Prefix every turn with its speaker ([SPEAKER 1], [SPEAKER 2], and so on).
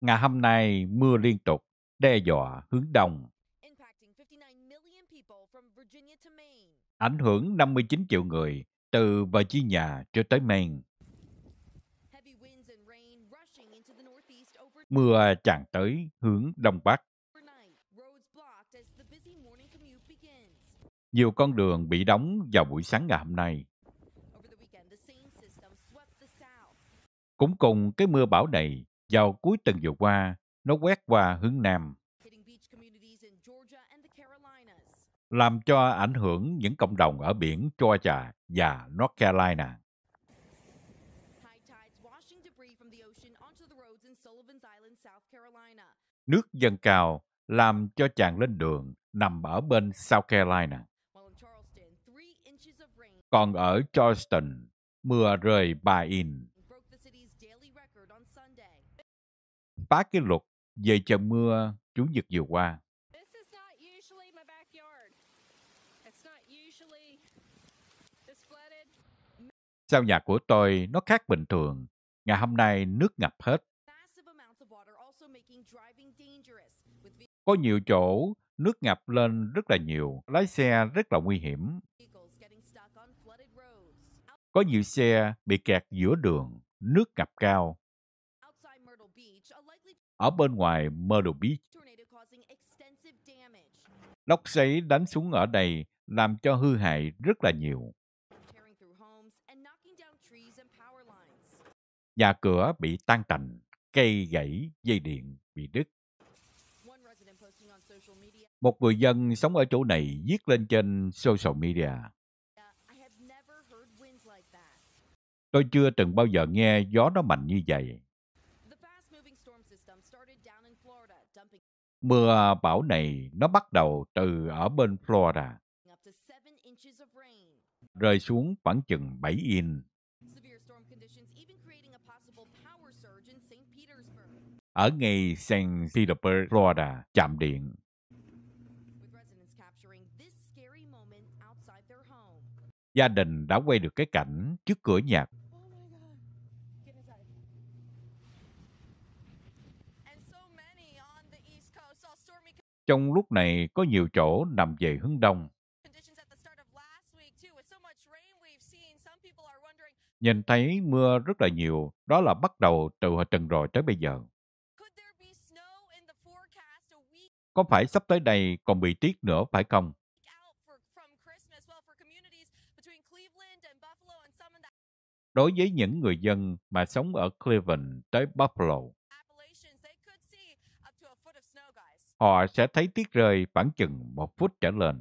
[SPEAKER 1] Ngày hôm nay, mưa liên tục đe dọa hướng đông. Ảnh hưởng 59 triệu người từ Virginia cho tới Maine. Mưa tràn tới hướng đông bắc. Nhiều con đường bị đóng vào buổi sáng ngày hôm nay. Cũng cùng cái mưa bão này, vào cuối tuần vừa qua, nó quét qua hướng Nam. Làm cho ảnh hưởng những cộng đồng ở biển Georgia và North Carolina. Nước dâng cao làm cho chàng lên đường nằm ở bên South Carolina. Còn ở Charleston, mưa rơi 3 inch bá cái luật về trận mưa Chủ nhật vừa qua. Sau nhà của tôi nó khác bình thường. Ngày hôm nay nước ngập hết. Có nhiều chỗ nước ngập lên rất là nhiều, lái xe rất là nguy hiểm. Có nhiều xe bị kẹt giữa đường, nước ngập cao ở bên ngoài Myrtle Beach. Lốc xoáy đánh xuống ở đây làm cho hư hại rất là nhiều. Nhà cửa bị tan tành, cây gãy, dây điện bị đứt. Một người dân sống ở chỗ này viết lên trên social media. Tôi chưa từng bao giờ nghe gió nó mạnh như vậy. Mưa bão này nó bắt đầu từ ở bên Florida, rơi xuống khoảng chừng 7 in. Ở ngay St. Petersburg, Florida, chạm điện. Gia đình đã quay được cái cảnh trước cửa nhà Trong lúc này có nhiều chỗ nằm về hướng đông. Nhìn thấy mưa rất là nhiều, đó là bắt đầu từ hồi tuần rồi tới bây giờ. Có phải sắp tới đây còn bị tiết nữa phải không? Đối với những người dân mà sống ở Cleveland tới Buffalo, họ sẽ thấy tiết rơi khoảng chừng một phút trở lên.